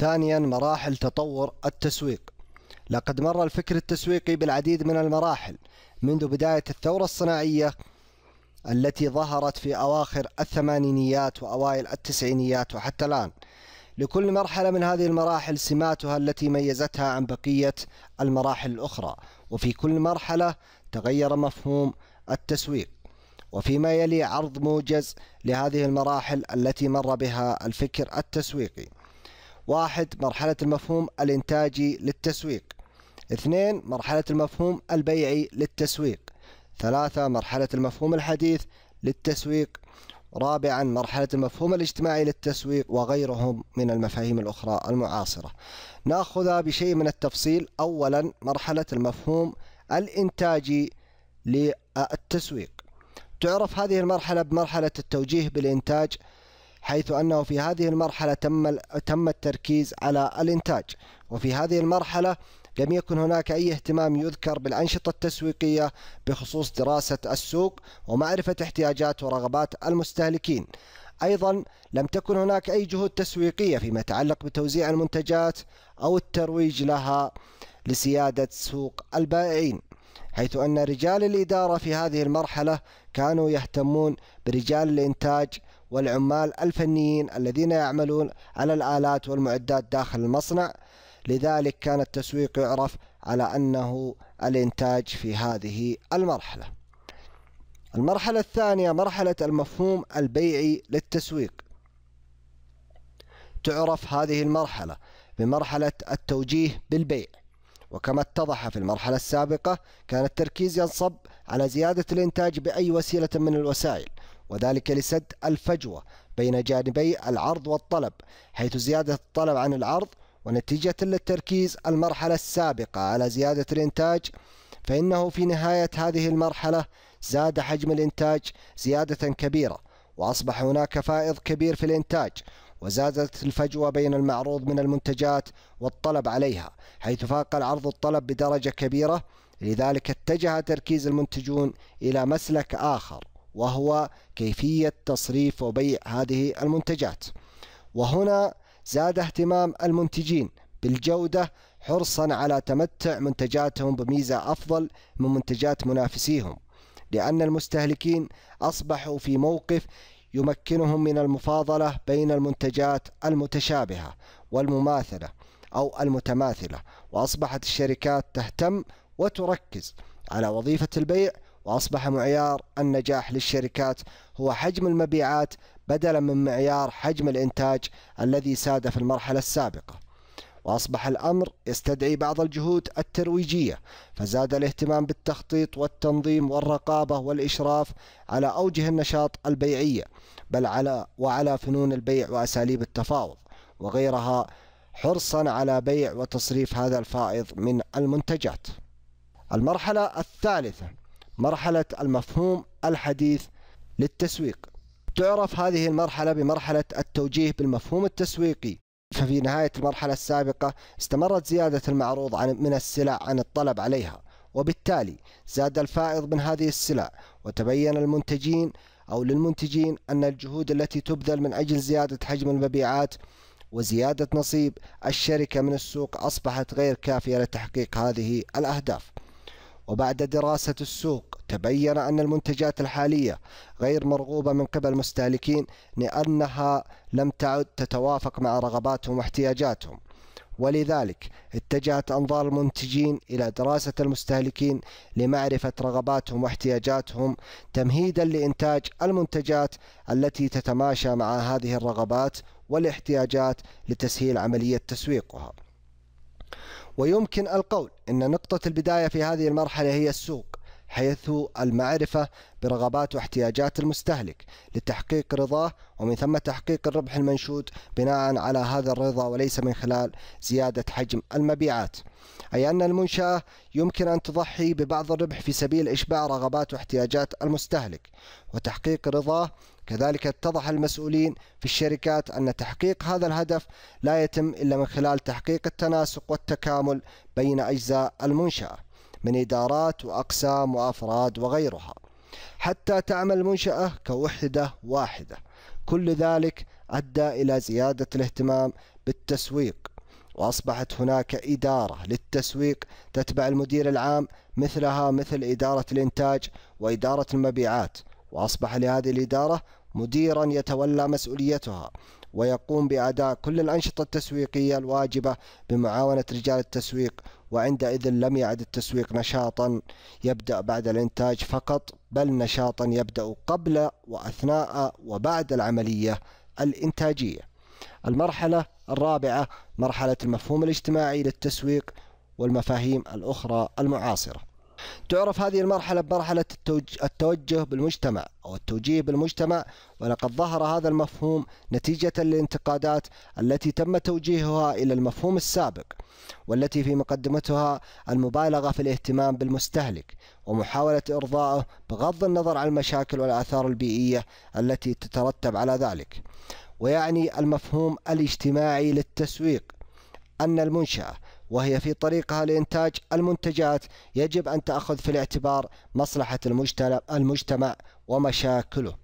ثانيا مراحل تطور التسويق لقد مر الفكر التسويقي بالعديد من المراحل منذ بداية الثورة الصناعية التي ظهرت في أواخر الثمانينيات وأوائل التسعينيات وحتى الآن لكل مرحلة من هذه المراحل سماتها التي ميزتها عن بقية المراحل الأخرى وفي كل مرحلة تغير مفهوم التسويق وفيما يلي عرض موجز لهذه المراحل التي مر بها الفكر التسويقي واحد مرحلة المفهوم الإنتاجي للتسويق اثنين مرحلة المفهوم البيعي للتسويق ثلاثة مرحلة المفهوم الحديث للتسويق رابعا مرحلة المفهوم الاجتماعي للتسويق وغيرهم من المفاهيم الأخرى المعاصرة نأخذ بشيء من التفصيل أولا مرحلة المفهوم الإنتاجي للتسويق تعرف هذه المرحلة بمرحلة التوجيه بالإنتاج حيث أنه في هذه المرحلة تم تم التركيز على الإنتاج وفي هذه المرحلة لم يكن هناك أي اهتمام يذكر بالأنشطة التسويقية بخصوص دراسة السوق ومعرفة احتياجات ورغبات المستهلكين أيضا لم تكن هناك أي جهود تسويقية فيما يتعلق بتوزيع المنتجات أو الترويج لها لسيادة سوق البائعين حيث أن رجال الإدارة في هذه المرحلة كانوا يهتمون برجال الإنتاج والعمال الفنيين الذين يعملون على الآلات والمعدات داخل المصنع لذلك كان التسويق يعرف على أنه الإنتاج في هذه المرحلة المرحلة الثانية مرحلة المفهوم البيعي للتسويق تعرف هذه المرحلة بمرحلة التوجيه بالبيع وكما اتضح في المرحلة السابقة كان التركيز ينصب على زيادة الإنتاج بأي وسيلة من الوسائل وذلك لسد الفجوة بين جانبي العرض والطلب حيث زيادة الطلب عن العرض ونتيجة للتركيز المرحلة السابقة على زيادة الإنتاج فإنه في نهاية هذه المرحلة زاد حجم الإنتاج زيادة كبيرة وأصبح هناك فائض كبير في الإنتاج وزادت الفجوة بين المعروض من المنتجات والطلب عليها حيث فاق العرض الطلب بدرجة كبيرة لذلك اتجه تركيز المنتجون إلى مسلك آخر وهو كيفية تصريف وبيع هذه المنتجات وهنا زاد اهتمام المنتجين بالجودة حرصا على تمتع منتجاتهم بميزة أفضل من منتجات منافسيهم لأن المستهلكين أصبحوا في موقف يمكنهم من المفاضلة بين المنتجات المتشابهة والمماثلة أو المتماثلة وأصبحت الشركات تهتم وتركز على وظيفة البيع وأصبح معيار النجاح للشركات هو حجم المبيعات بدلا من معيار حجم الإنتاج الذي ساد في المرحلة السابقة وأصبح الأمر يستدعي بعض الجهود الترويجية فزاد الاهتمام بالتخطيط والتنظيم والرقابة والإشراف على أوجه النشاط البيعية بل على وعلى فنون البيع وأساليب التفاوض وغيرها حرصا على بيع وتصريف هذا الفائض من المنتجات المرحلة الثالثة مرحلة المفهوم الحديث للتسويق تعرف هذه المرحلة بمرحلة التوجيه بالمفهوم التسويقي ففي نهاية المرحلة السابقة استمرت زيادة المعروض عن من السلع عن الطلب عليها وبالتالي زاد الفائض من هذه السلع وتبين المنتجين أو للمنتجين أن الجهود التي تبذل من أجل زيادة حجم المبيعات وزيادة نصيب الشركة من السوق أصبحت غير كافية لتحقيق هذه الأهداف وبعد دراسة السوق تبين أن المنتجات الحالية غير مرغوبة من قبل المستهلكين لأنها لم تعد تتوافق مع رغباتهم واحتياجاتهم ولذلك اتجهت أنظار المنتجين إلى دراسة المستهلكين لمعرفة رغباتهم واحتياجاتهم تمهيدا لإنتاج المنتجات التي تتماشى مع هذه الرغبات والاحتياجات لتسهيل عملية تسويقها ويمكن القول أن نقطة البداية في هذه المرحلة هي السوق حيث المعرفة برغبات واحتياجات المستهلك لتحقيق رضاه ومن ثم تحقيق الربح المنشود بناء على هذا الرضا وليس من خلال زيادة حجم المبيعات أي أن المنشأة يمكن أن تضحي ببعض الربح في سبيل إشباع رغبات واحتياجات المستهلك وتحقيق رضاه كذلك اتضح المسؤولين في الشركات أن تحقيق هذا الهدف لا يتم إلا من خلال تحقيق التناسق والتكامل بين أجزاء المنشأة من إدارات وأقسام وأفراد وغيرها حتى تعمل المنشأة كوحدة واحدة كل ذلك أدى إلى زيادة الاهتمام بالتسويق وأصبحت هناك إدارة للتسويق تتبع المدير العام مثلها مثل إدارة الإنتاج وإدارة المبيعات وأصبح لهذه الإدارة مديرا يتولى مسؤوليتها ويقوم بأداء كل الأنشطة التسويقية الواجبة بمعاونة رجال التسويق وعندئذ لم يعد التسويق نشاطا يبدأ بعد الإنتاج فقط بل نشاطا يبدأ قبل وأثناء وبعد العملية الإنتاجية المرحلة الرابعة مرحلة المفهوم الاجتماعي للتسويق والمفاهيم الأخرى المعاصرة تعرف هذه المرحلة بمرحلة التوجه بالمجتمع أو التوجيه بالمجتمع ولقد ظهر هذا المفهوم نتيجة للانتقادات التي تم توجيهها إلى المفهوم السابق والتي في مقدمتها المبالغة في الاهتمام بالمستهلك ومحاولة إرضائه بغض النظر عن المشاكل والآثار البيئية التي تترتب على ذلك ويعني المفهوم الاجتماعي للتسويق أن المنشأة وهي في طريقها لإنتاج المنتجات يجب أن تأخذ في الاعتبار مصلحة المجتمع ومشاكله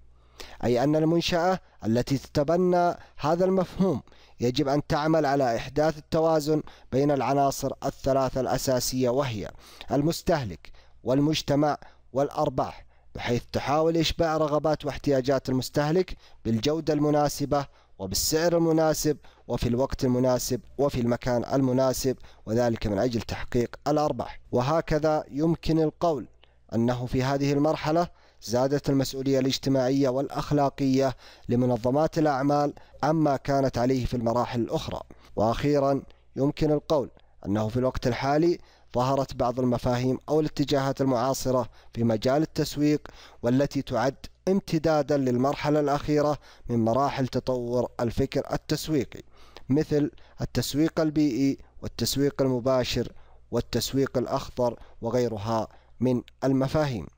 أي أن المنشأة التي تتبنى هذا المفهوم يجب أن تعمل على إحداث التوازن بين العناصر الثلاثة الأساسية وهي المستهلك والمجتمع والأرباح بحيث تحاول إشباع رغبات واحتياجات المستهلك بالجودة المناسبة وبالسعر المناسب وفي الوقت المناسب وفي المكان المناسب وذلك من أجل تحقيق الأرباح وهكذا يمكن القول أنه في هذه المرحلة زادت المسؤولية الاجتماعية والأخلاقية لمنظمات الأعمال عما كانت عليه في المراحل الأخرى وأخيرا يمكن القول أنه في الوقت الحالي ظهرت بعض المفاهيم أو الاتجاهات المعاصرة في مجال التسويق والتي تعد امتدادا للمرحلة الأخيرة من مراحل تطور الفكر التسويقي مثل التسويق البيئي والتسويق المباشر والتسويق الأخضر وغيرها من المفاهيم